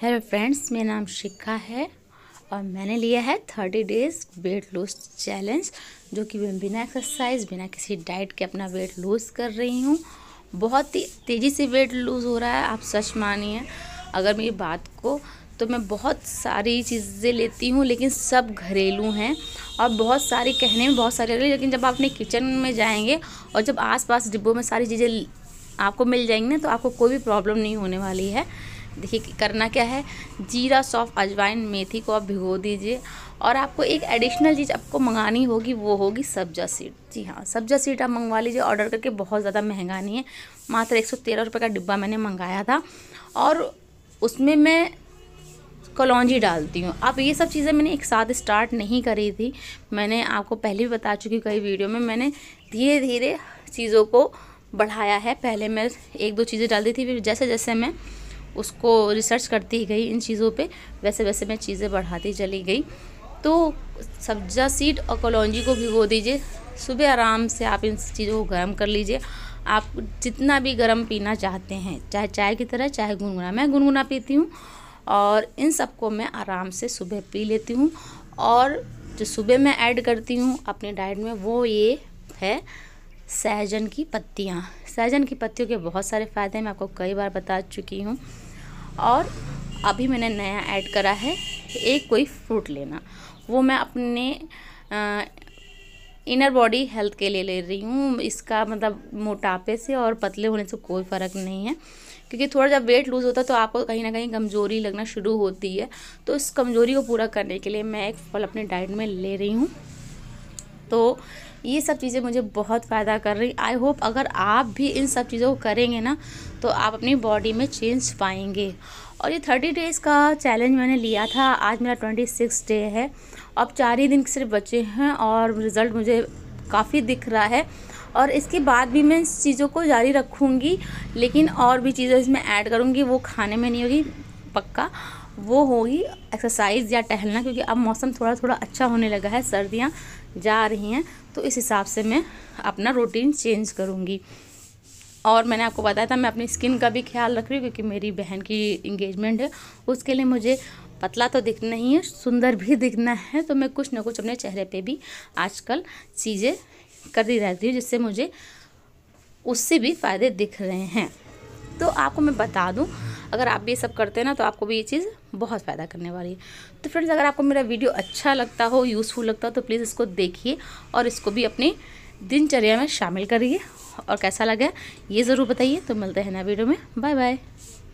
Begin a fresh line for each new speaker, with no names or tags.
hello friends मेरा नाम शिखा है और मैंने लिया है thirty days weight lose challenge जो कि मैं बिना एक्सरसाइज बिना किसी डाइट के अपना वेट लूज़ कर रही हूँ बहुत ही तेज़ी से वेट लूज़ हो रहा है आप सच मानिए अगर मेरी बात को तो मैं बहुत सारी चीज़ें लेती हूँ लेकिन सब घरेलू हैं और बहुत सारी कहने में बहुत सारी लेकिन जब आप अपने किचन में जाएंगे और जब आसपास डिब्बों में सारी चीज़ें आपको मिल जाएंगी ना तो आपको कोई भी प्रॉब्लम नहीं होने वाली है देखिए करना क्या है जीरा सौफ अजवाइन मेथी को आप भिगो दीजिए और आपको एक एडिशनल चीज़ आपको मंगानी होगी वो होगी सब्जा सीड जी हाँ सब्जा सीड आप मंगवा लीजिए ऑर्डर करके बहुत ज़्यादा महंगा नहीं है मात्र एक सौ का डिब्बा मैंने मंगाया था और उसमें मैं कलौजी डालती हूँ अब ये सब चीज़ें मैंने एक साथ स्टार्ट नहीं करी थी मैंने आपको पहले भी बता चुकी कई वीडियो में मैंने धीरे धीरे चीज़ों को बढ़ाया है पहले मैं एक दो चीज़ें डालती थी फिर जैसे जैसे मैं उसको रिसर्च करती गई इन चीज़ों पे वैसे वैसे मैं चीज़ें बढ़ाती चली गई तो सब्जा सीड और कलौजी को भिगो दीजिए सुबह आराम से आप इन चीज़ों को गर्म कर लीजिए आप जितना भी गर्म पीना चाहते हैं चाहे चाय की तरह चाहे गुनगुना मैं गुनगुना पीती हूँ और इन सबको मैं आराम से सुबह पी लेती हूँ और जो सुबह मैं ऐड करती हूँ अपने डाइट में वो ये है सहजन की पत्तियाँ सहजन की पत्तियों के बहुत सारे फ़ायदे हैं मैं आपको कई बार बता चुकी हूँ और अभी मैंने नया ऐड करा है एक कोई फ्रूट लेना वो मैं अपने आ, इनर बॉडी हेल्थ के लिए ले रही हूँ इसका मतलब मोटापे से और पतले होने से कोई फ़र्क नहीं है क्योंकि थोड़ा जब वेट लूज़ होता है तो आपको कहीं ना कहीं कमज़ोरी लगना शुरू होती है तो इस कमज़ोरी को पूरा करने के लिए मैं एक फल अपने डाइट में ले रही हूँ तो ये सब चीज़ें मुझे बहुत फ़ायदा कर रही आई होप अगर आप भी इन सब चीज़ों को करेंगे ना तो आप अपनी बॉडी में चेंज पाएंगे और ये थर्टी डेज़ का चैलेंज मैंने लिया था आज मेरा ट्वेंटी सिक्स डे है अब चार ही दिन सिर्फ बचे हैं और रिज़ल्ट मुझे काफ़ी दिख रहा है और इसके बाद भी मैं इस चीज़ों को जारी रखूँगी लेकिन और भी चीज़ें इसमें ऐड करूँगी वो खाने में नहीं होगी पक्का वो होगी एक्सरसाइज या टहलना क्योंकि अब मौसम थोड़ा थोड़ा अच्छा होने लगा है सर्दियाँ जा रही हैं तो इस हिसाब से मैं अपना रूटीन चेंज करूँगी और मैंने आपको बताया था मैं अपनी स्किन का भी ख्याल रख रही हूँ क्योंकि मेरी बहन की इंगेजमेंट है उसके लिए मुझे पतला तो दिखना ही है सुंदर भी दिखना है तो मैं कुछ ना कुछ अपने चेहरे पे भी आजकल चीज़ें करती रहती हूँ जिससे मुझे उससे भी फ़ायदे दिख रहे हैं तो आपको मैं बता दूँ अगर आप भी ये सब करते हैं ना तो आपको भी ये चीज़ बहुत फ़ायदा करने वाली है तो फ्रेंड्स अगर आपको मेरा वीडियो अच्छा लगता हो यूज़फुल लगता हो तो प्लीज़ इसको देखिए और इसको भी अपनी दिनचर्या में शामिल करिए और कैसा लगा ये ज़रूर बताइए तो मिलते हैं ना वीडियो में बाय बाय